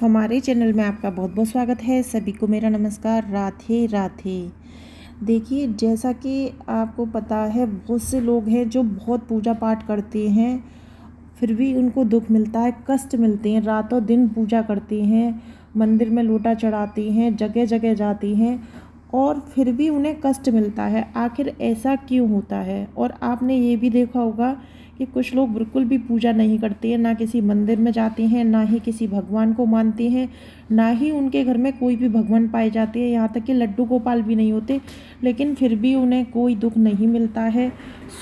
हमारे चैनल में आपका बहुत बहुत स्वागत है सभी को मेरा नमस्कार राधे राधे देखिए जैसा कि आपको पता है बहुत से लोग हैं जो बहुत पूजा पाठ करते हैं फिर भी उनको दुख मिलता है कष्ट मिलते हैं रातों दिन पूजा करते हैं मंदिर में लोटा चढ़ाते हैं जगह जगह जाती हैं और फिर भी उन्हें कष्ट मिलता है आखिर ऐसा क्यों होता है और आपने ये भी देखा होगा कि कुछ लोग बिल्कुल भी पूजा नहीं करते हैं ना किसी मंदिर में जाते हैं ना ही किसी भगवान को मानते हैं ना ही उनके घर में कोई भी भगवान पाए जाते हैं यहाँ तक कि लड्डू गोपाल भी नहीं होते लेकिन फिर भी उन्हें कोई दुख नहीं मिलता है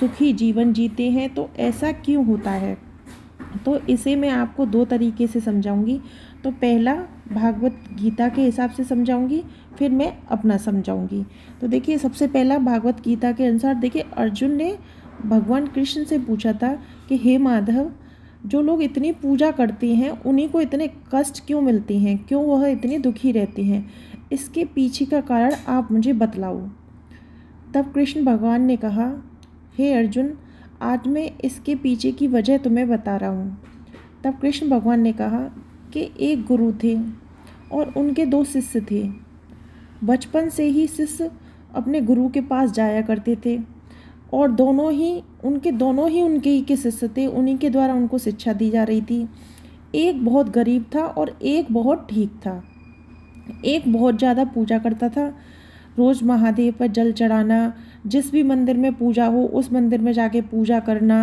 सुखी जीवन जीते हैं तो ऐसा क्यों होता है तो इसे मैं आपको दो तरीके से समझाऊंगी तो पहला भागवत गीता के हिसाब से समझाऊंगी फिर मैं अपना समझाऊंगी तो देखिए सबसे पहला भागवत गीता के अनुसार देखिए अर्जुन ने भगवान कृष्ण से पूछा था कि हे माधव जो लोग इतनी पूजा करती हैं उन्हीं को इतने कष्ट क्यों मिलती हैं क्यों वह इतनी दुखी रहती हैं इसके पीछे का कारण आप मुझे बतलाओ तब कृष्ण भगवान ने कहा हे अर्जुन आज मैं इसके पीछे की वजह तुम्हें बता रहा हूँ तब कृष्ण भगवान ने कहा कि एक गुरु थे और उनके दो शिष्य थे बचपन से ही शिष्य अपने गुरु के पास जाया करते थे और दोनों ही उनके दोनों ही उनके ही के शिष्य थे उन्हीं के द्वारा उनको शिक्षा दी जा रही थी एक बहुत गरीब था और एक बहुत ठीक था एक बहुत ज़्यादा पूजा करता था रोज़ महादेव पर जल चढ़ाना जिस भी मंदिर में पूजा हो उस मंदिर में जाके पूजा करना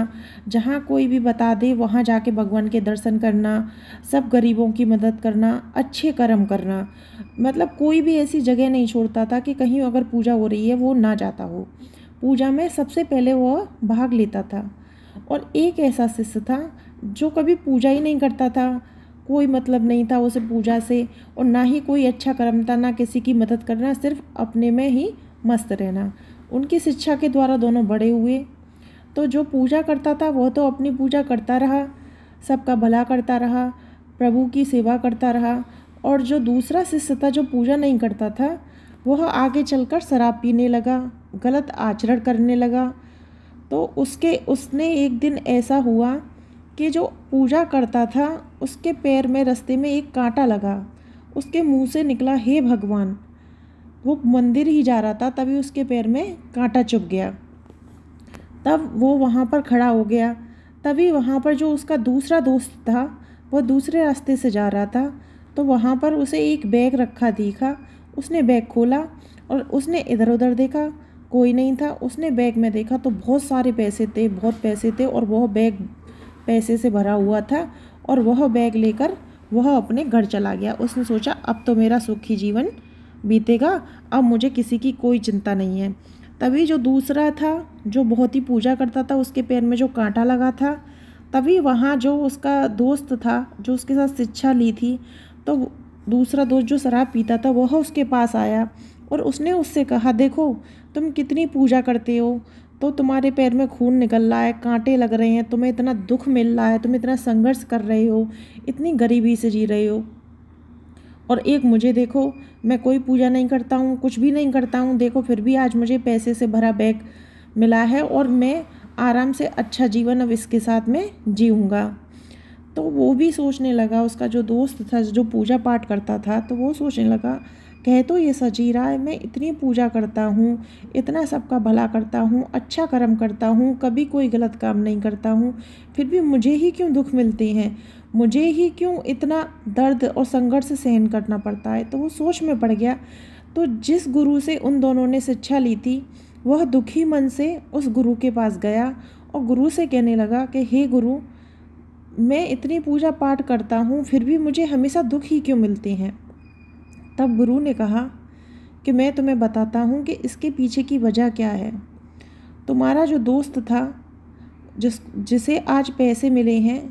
जहाँ कोई भी बता दे वहाँ जाके भगवान के दर्शन करना सब गरीबों की मदद करना अच्छे कर्म करना मतलब कोई भी ऐसी जगह नहीं छोड़ता था कि कहीं अगर पूजा हो रही है वो ना जाता हो पूजा में सबसे पहले वह भाग लेता था और एक ऐसा शिष्य था जो कभी पूजा ही नहीं करता था कोई मतलब नहीं था उसे पूजा से और ना ही कोई अच्छा कर्म था ना किसी की मदद करना सिर्फ अपने में ही मस्त रहना उनकी शिक्षा के द्वारा दोनों बड़े हुए तो जो पूजा करता था वह तो अपनी पूजा करता रहा सबका भला करता रहा प्रभु की सेवा करता रहा और जो दूसरा शिष्य था जो पूजा नहीं करता था वह आगे चलकर शराब पीने लगा गलत आचरण करने लगा तो उसके उसने एक दिन ऐसा हुआ कि जो पूजा करता था उसके पैर में रास्ते में एक कांटा लगा उसके मुंह से निकला हे भगवान वो मंदिर ही जा रहा था तभी उसके पैर में कांटा चुप गया तब वो वहाँ पर खड़ा हो गया तभी वहाँ पर जो उसका दूसरा दोस्त था वो दूसरे रास्ते से जा रहा था तो वहाँ पर उसे एक बैग रखा दिखा उसने बैग खोला और उसने इधर उधर देखा कोई नहीं था उसने बैग में देखा तो बहुत सारे पैसे थे बहुत पैसे थे और वह बैग पैसे से भरा हुआ था और वह बैग लेकर वह अपने घर चला गया उसने सोचा अब तो मेरा सुखी जीवन बीतेगा अब मुझे किसी की कोई चिंता नहीं है तभी जो दूसरा था जो बहुत ही पूजा करता था उसके पैर में जो कांटा लगा था तभी वहाँ जो उसका दोस्त था जो उसके साथ शिक्षा ली थी तो दूसरा दोस्त जो शराब पीता था वह उसके पास आया और उसने उससे कहा देखो तुम कितनी पूजा करते हो तो तुम्हारे पैर में खून निकल रहा है कांटे लग रहे हैं तुम्हें इतना दुख मिल रहा है तुम इतना संघर्ष कर रहे हो इतनी गरीबी से जी रहे हो और एक मुझे देखो मैं कोई पूजा नहीं करता हूँ कुछ भी नहीं करता हूँ देखो फिर भी आज मुझे पैसे से भरा बैग मिला है और मैं आराम से अच्छा जीवन अब इसके साथ में जीऊँगा तो वो भी सोचने लगा उसका जो दोस्त था जो पूजा पाठ करता था तो वो सोचने लगा कह तो ये सजी रहा है मैं इतनी पूजा करता हूँ इतना सबका भला करता हूँ अच्छा कर्म करता हूँ कभी कोई गलत काम नहीं करता हूँ फिर भी मुझे ही क्यों दुख मिलते हैं मुझे ही क्यों इतना दर्द और संघर्ष सहन करना पड़ता है तो वो सोच में पड़ गया तो जिस गुरु से उन दोनों ने शिक्षा ली थी वह दुखी मन से उस गुरु के पास गया और गुरु से कहने लगा कि हे गुरु मैं इतनी पूजा पाठ करता हूँ फिर भी मुझे हमेशा दुख ही क्यों मिलते हैं तब गुरु ने कहा कि मैं तुम्हें बताता हूँ कि इसके पीछे की वजह क्या है तुम्हारा जो दोस्त था जिस जिसे आज पैसे मिले हैं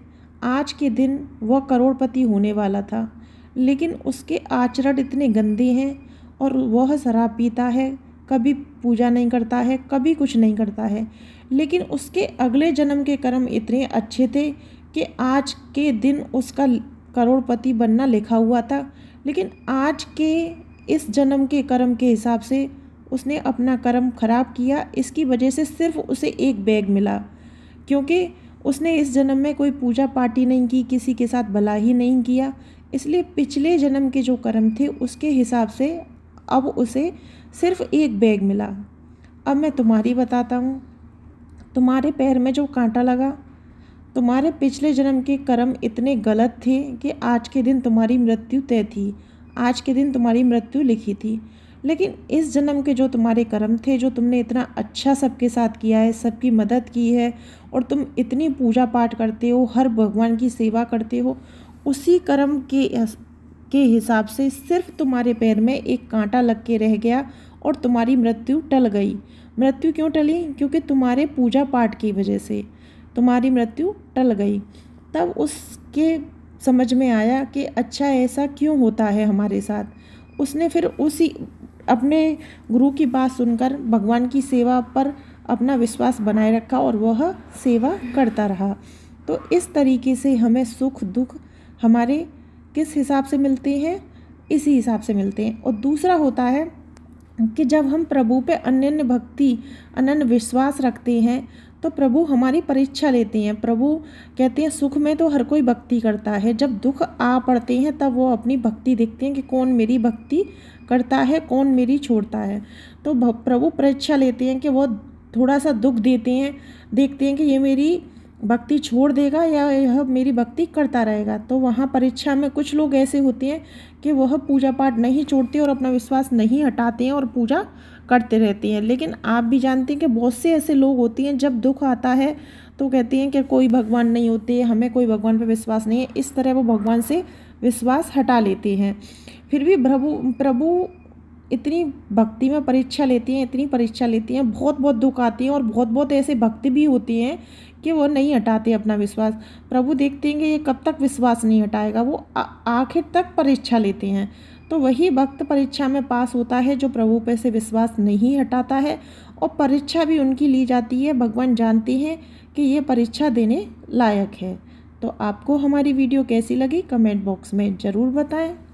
आज के दिन वह करोड़पति होने वाला था लेकिन उसके आचरण इतने गंदे हैं और वह शराब पीता है कभी पूजा नहीं करता है कभी कुछ नहीं करता है लेकिन उसके अगले जन्म के कर्म इतने अच्छे थे कि आज के दिन उसका करोड़पति बनना लिखा हुआ था लेकिन आज के इस जन्म के कर्म के हिसाब से उसने अपना कर्म खराब किया इसकी वजह से सिर्फ उसे एक बैग मिला क्योंकि उसने इस जन्म में कोई पूजा पाठी नहीं की किसी के साथ भला ही नहीं किया इसलिए पिछले जन्म के जो कर्म थे उसके हिसाब से अब उसे सिर्फ एक बैग मिला अब मैं तुम्हारी बताता हूँ तुम्हारे पैर में जो कांटा लगा तुम्हारे पिछले जन्म के कर्म इतने गलत थे कि आज के दिन तुम्हारी मृत्यु तय थी आज के दिन तुम्हारी मृत्यु लिखी थी लेकिन इस जन्म के जो तुम्हारे कर्म थे जो तुमने इतना अच्छा सबके साथ किया है सबकी मदद की है और तुम इतनी पूजा पाठ करते हो हर भगवान की सेवा करते हो उसी कर्म के के हिसाब से सिर्फ तुम्हारे पैर में एक कांटा लग के रह गया और तुम्हारी मृत्यु टल गई मृत्यु क्यों टली क्योंकि तुम्हारे पूजा पाठ की वजह से तुम्हारी मृत्यु टल गई तब उसके समझ में आया कि अच्छा ऐसा क्यों होता है हमारे साथ उसने फिर उसी अपने गुरु की बात सुनकर भगवान की सेवा पर अपना विश्वास बनाए रखा और वह सेवा करता रहा तो इस तरीके से हमें सुख दुख हमारे किस हिसाब से मिलते हैं इसी हिसाब से मिलते हैं और दूसरा होता है कि जब हम प्रभु पे अनन्य भक्ति अनन्य विश्वास रखते हैं तो प्रभु हमारी परीक्षा लेते हैं प्रभु कहते हैं सुख में तो हर कोई भक्ति करता है जब दुख आ पड़ते हैं तब वो अपनी भक्ति देखते हैं कि कौन मेरी भक्ति करता है कौन मेरी छोड़ता है तो प्रभु परीक्षा लेते हैं कि वो थोड़ा सा दुख देते हैं देखते हैं कि ये मेरी भक्ति छोड़ देगा या यह मेरी भक्ति करता रहेगा तो वहाँ परीक्षा में कुछ लोग ऐसे होते हैं कि वह पूजा पाठ नहीं छोड़ते और अपना विश्वास नहीं हटाते हैं और पूजा करते रहती हैं लेकिन आप भी जानती हैं कि बहुत से ऐसे लोग होती हैं जब दुख आता है तो कहती हैं कि कोई भगवान नहीं होते हमें कोई भगवान पर विश्वास नहीं है इस तरह वो भगवान से विश्वास हटा लेती हैं फिर भी प्रभु प्रभु इतनी भक्ति में परीक्षा लेती हैं इतनी परीक्षा लेती हैं बहुत बहुत दुख आती हैं और बहुत बहुत ऐसे भक्ति भी होती हैं कि वो नहीं हटाते अपना विश्वास प्रभु देखते हैं कि ये कब तक विश्वास नहीं हटाएगा वो आखिर तक परीक्षा लेते हैं तो वही भक्त परीक्षा में पास होता है जो प्रभु पे से विश्वास नहीं हटाता है और परीक्षा भी उनकी ली जाती है भगवान जानते हैं कि ये परीक्षा देने लायक है तो आपको हमारी वीडियो कैसी लगी कमेंट बॉक्स में ज़रूर बताएं